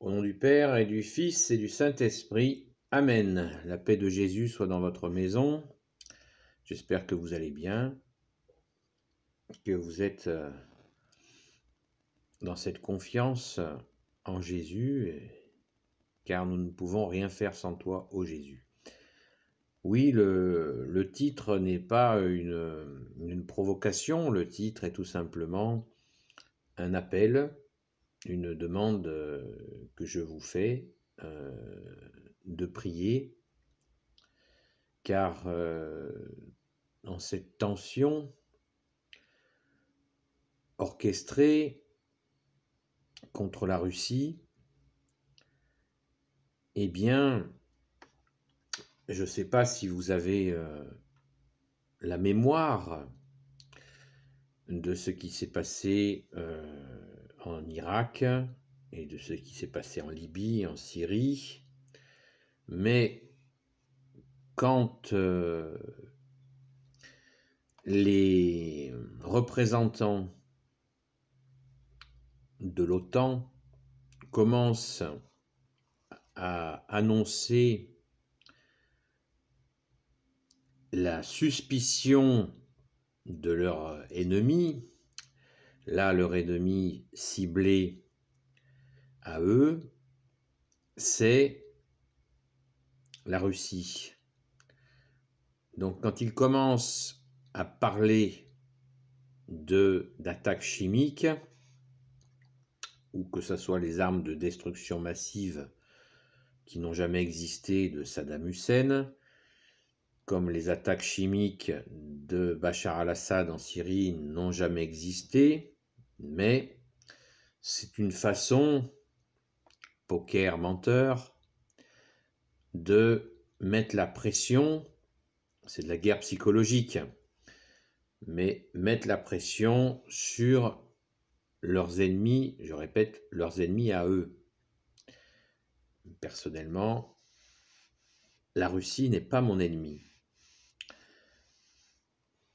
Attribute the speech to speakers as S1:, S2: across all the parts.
S1: Au nom du Père et du Fils et du Saint-Esprit. Amen. La paix de Jésus soit dans votre maison. J'espère que vous allez bien, que vous êtes euh, dans cette confiance en Jésus, car nous ne pouvons rien faire sans toi, ô Jésus. Oui, le, titre n'est pas une, une provocation, le titre est tout simplement un appel une demande euh, que je vous fais euh, de prier, car dans euh, cette tension orchestrée contre la Russie, eh bien, je ne sais pas si vous avez la mémoire de ce qui s'est passé en Irak et de ce qui s'est passé en Libye, en Syrie. Mais quand euh, les représentants de l'OTAN commencent à annoncer la suspicion de leur ennemi, Là, leur ennemi ciblé à eux, c'est la Russie. Donc quand ils commencent à parler d'attaques chimiques, ou que ce soit les armes de destruction massive qui n'ont jamais existé de Saddam Hussein, comme les attaques chimiques de Bachar al-Assad en Syrie n'ont jamais existé, mais c'est une façon, poker menteur, de mettre la pression, c'est de la guerre psychologique, mais mettre la pression sur leurs ennemis, je répète, leurs ennemis à eux. Personnellement, la Russie n'est pas mon ennemi.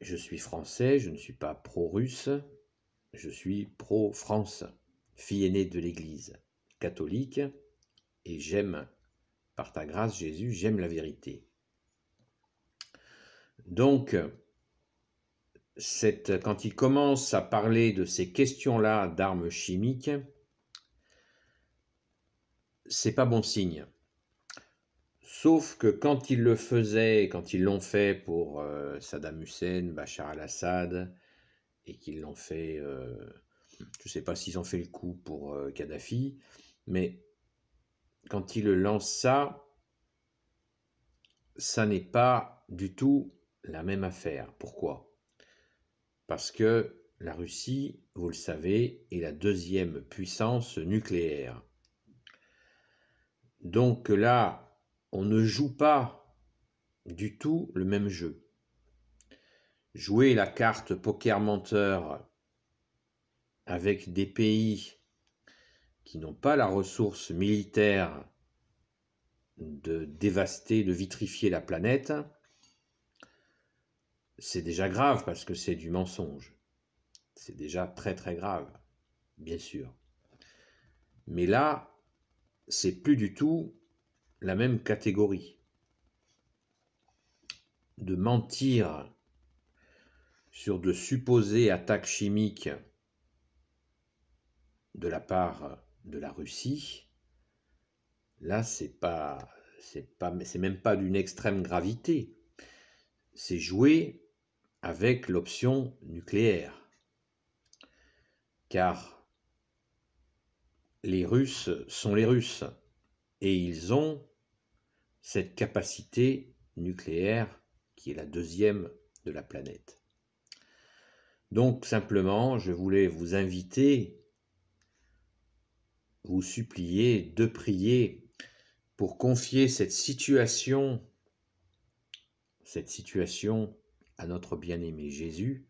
S1: Je suis français, je ne suis pas pro-russe, je suis pro-France, fille aînée de l'Église, catholique, et j'aime, par ta grâce Jésus, j'aime la vérité. Donc, quand il commence à parler de ces questions-là d'armes chimiques, c'est pas bon signe. Sauf que quand il le faisait, quand ils l'ont fait pour euh, Saddam Hussein, Bachar al-Assad, et qu'ils l'ont fait. Euh, je ne sais pas s'ils ont fait le coup pour euh, Kadhafi, mais quand ils lancent ça, ça n'est pas du tout la même affaire. Pourquoi Parce que la Russie, vous le savez, est la deuxième puissance nucléaire. Donc là, on ne joue pas du tout le même jeu jouer la carte poker menteur avec des pays qui n'ont pas la ressource militaire de dévaster, de vitrifier la planète, c'est déjà grave parce que c'est du mensonge. C'est déjà très très grave, bien sûr. Mais là, c'est plus du tout la même catégorie. De mentir sur de supposées attaques chimiques de la part de la Russie, là c'est pas c'est pas c'est même pas d'une extrême gravité. C'est jouer avec l'option nucléaire. Car les Russes sont les Russes et ils ont cette capacité nucléaire qui est la deuxième de la planète. Donc simplement, je voulais vous inviter, vous supplier de prier pour confier cette situation, cette situation à notre bien-aimé Jésus,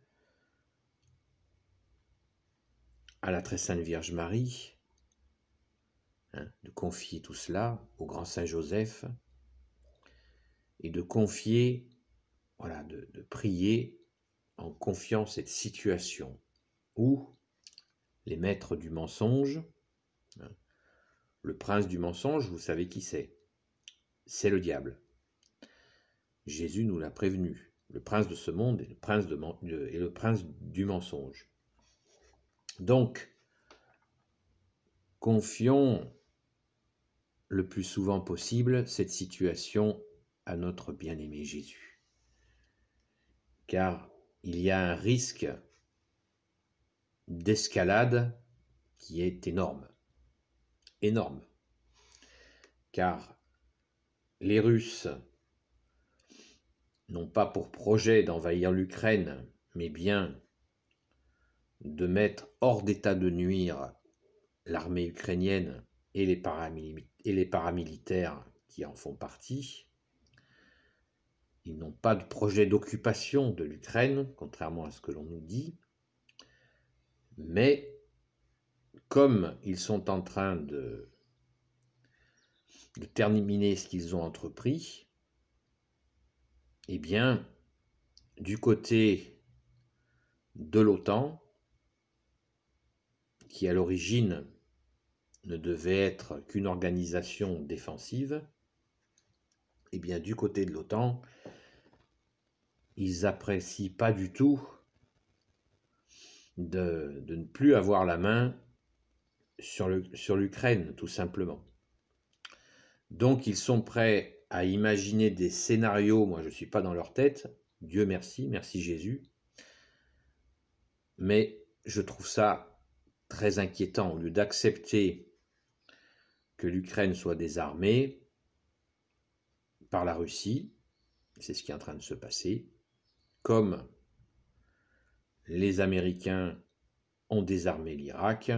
S1: à la très sainte Vierge Marie, hein, de confier tout cela au grand Saint Joseph et de confier, voilà, de prier en confiant cette situation où les maîtres du mensonge, hein, le prince du mensonge, vous savez qui c'est C'est le diable. Jésus nous l'a prévenu. Le prince de ce monde est le prince, et le prince du mensonge. Donc, confions le plus souvent possible cette situation à notre bien-aimé Jésus. Car il y a un risque d'escalade qui est énorme. Énorme. Car les Russes n'ont pas pour projet d'envahir l'Ukraine, mais bien de mettre hors d'état de nuire l'armée ukrainienne et les, et les paramilitaires qui en font partie, ils n'ont pas de projet d'occupation de l'Ukraine, contrairement à ce que l'on nous dit. Mais comme ils sont en train de, terminer ce qu'ils ont entrepris, eh bien, du côté de l'OTAN, qui à l'origine ne devait être qu'une organisation défensive, eh bien, du côté de l'OTAN, ils n'apprécient pas du tout de, ne plus avoir la main sur l'Ukraine, tout simplement. Donc ils sont prêts à imaginer des scénarios, moi je ne suis pas dans leur tête, Dieu merci, merci Jésus, mais je trouve ça très inquiétant. Au lieu d'accepter que l'Ukraine soit désarmée par la Russie, c'est ce qui est en train de se passer, comme les Américains ont désarmé l'Irak,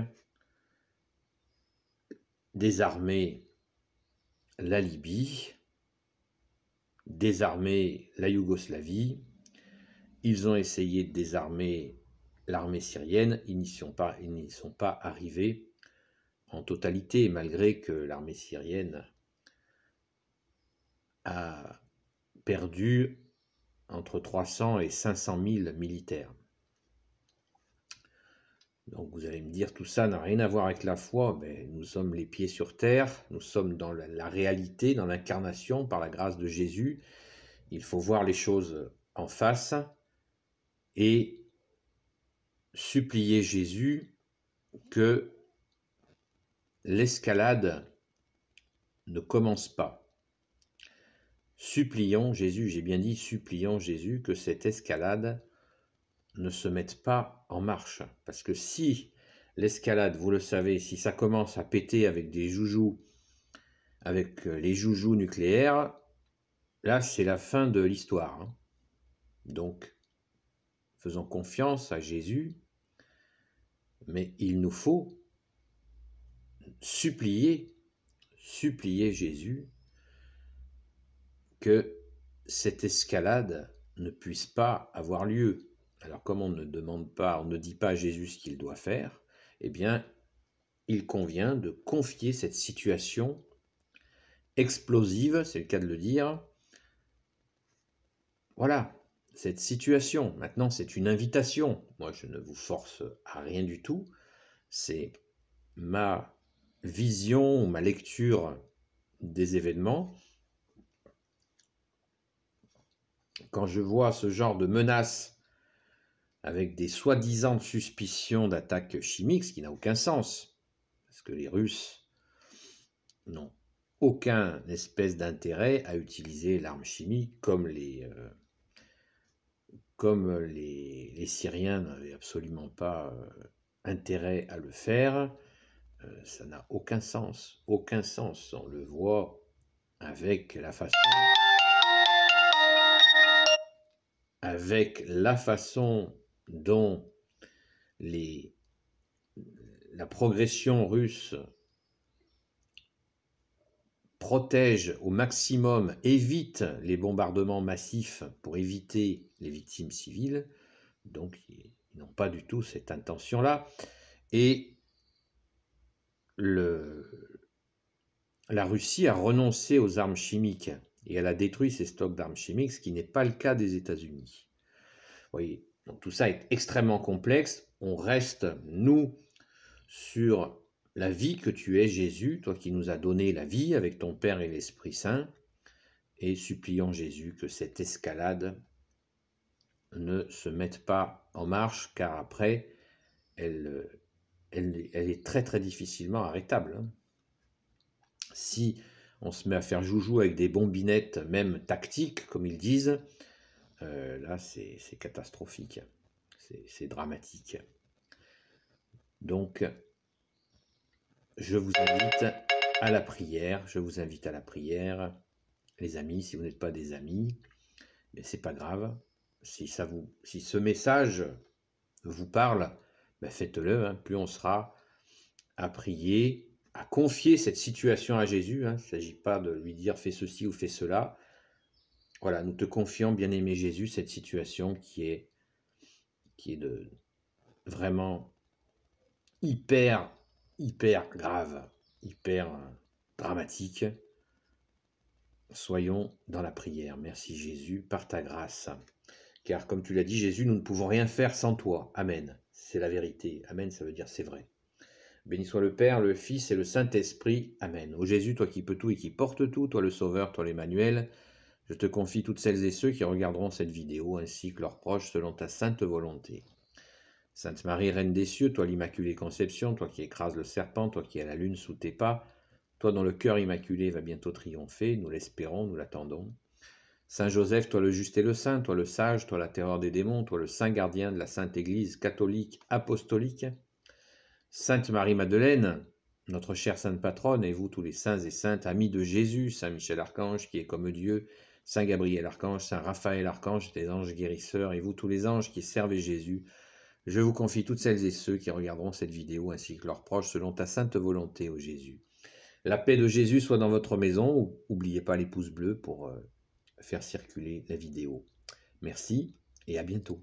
S1: désarmé la Libye, désarmé la Yougoslavie, ils ont essayé de désarmer l'armée syrienne, ils n'y sont, sont, pas arrivés en totalité, malgré que l'armée syrienne a perdu entre 300 et 500 000 militaires. Donc vous allez me dire, tout ça n'a rien à voir avec la foi, mais nous sommes les pieds sur terre, nous sommes dans la, réalité, dans l'incarnation, par la grâce de Jésus. Il faut voir les choses en face et supplier Jésus que l'escalade ne commence pas supplions Jésus, j'ai bien dit supplions Jésus que cette escalade ne se mette pas en marche. Parce que si l'escalade, vous le savez, si ça commence à péter avec des joujoux, avec euh, les joujoux nucléaires, là c'est la fin de l'histoire. Hein. Donc, faisons confiance à Jésus, mais il nous faut supplier, supplier Jésus que cette escalade ne puisse pas avoir lieu. Alors comme on ne demande pas, on ne dit pas à Jésus ce qu'il doit faire, eh bien, il convient de confier cette situation explosive, c'est le cas de le dire. Voilà, cette situation. Maintenant, c'est une invitation. Moi, je ne vous force à rien du tout. C'est ma vision, ma lecture des événements quand je vois ce genre de menaces avec des soi-disant suspicions d'attaques chimiques, ce qui n'a aucun sens, parce que les Russes n'ont aucun espèce d'intérêt à utiliser l'arme chimique comme les, euh, comme les, Syriens n'avaient absolument pas euh, intérêt à le faire. Euh, ça n'a aucun sens, aucun sens. On le voit avec la façon avec la façon dont la progression russe protège au maximum, évite les bombardements massifs pour éviter les victimes civiles. Donc, ils n'ont pas du tout cette intention-là. Et la Russie a renoncé aux armes chimiques et elle a détruit ses stocks d'armes chimiques, ce qui n'est pas le cas des États-Unis. Vous voyez, donc tout ça est extrêmement complexe. On reste, nous, sur la vie que tu es, Jésus, toi qui nous as donné la vie avec ton Père et l'Esprit Saint, et suppliant Jésus que cette escalade ne se mette pas en marche, car après, elle, elle est très très difficilement arrêtable. Hein. Si on se met à faire joujou avec des bombinettes, même tactiques, comme ils disent, euh, là, c'est catastrophique. C'est dramatique. Donc, je vous invite à la prière. Je vous invite à la prière. Les amis, si vous n'êtes pas des amis, mais c'est pas grave. Si, ça vous, si ce message vous parle, ben faites-le. Hein. Plus on sera à prier, à confier cette situation à Jésus. Hein. Il ne s'agit pas de lui dire fais ceci ou fais cela. Voilà, nous te confions, bien-aimé Jésus, cette situation qui est, qui est de, vraiment hyper, hyper grave, hyper euh, dramatique. Soyons dans la prière. Merci Jésus, par ta grâce. Car comme tu l'as dit Jésus, nous ne pouvons rien faire sans toi. Amen. C'est la vérité. Amen, ça veut dire c'est vrai. Béni soit le Père, le Fils et le Saint-Esprit. Amen. Ô Jésus, toi qui peux tout et qui porte tout, toi le Sauveur, toi l'Emmanuel, je te confie toutes celles et ceux qui regarderont cette vidéo ainsi que leurs proches selon ta sainte volonté. Sainte Marie, Reine des cieux, toi l'Immaculée Conception, toi qui écrases le serpent, toi qui as la lune sous tes pas, toi dont le cœur immaculé va bientôt triompher, nous l'espérons, nous l'attendons. Saint Joseph, toi le juste et le saint, toi le sage, toi la terreur des démons, toi le saint gardien de la Sainte Église catholique apostolique, Sainte Marie-Madeleine, notre chère sainte patronne, et vous tous les saints et saintes, amis de Jésus, Saint Michel-Archange, qui est comme Dieu, Saint Gabriel-Archange, Saint Raphaël-Archange, des anges guérisseurs, et vous tous les anges qui servez Jésus, je vous confie toutes celles et ceux qui regarderont cette vidéo, ainsi que leurs proches, selon ta sainte volonté, au Jésus. La paix de Jésus soit dans votre maison, oubliez pas les pouces bleus pour euh, faire circuler la vidéo. Merci et à bientôt.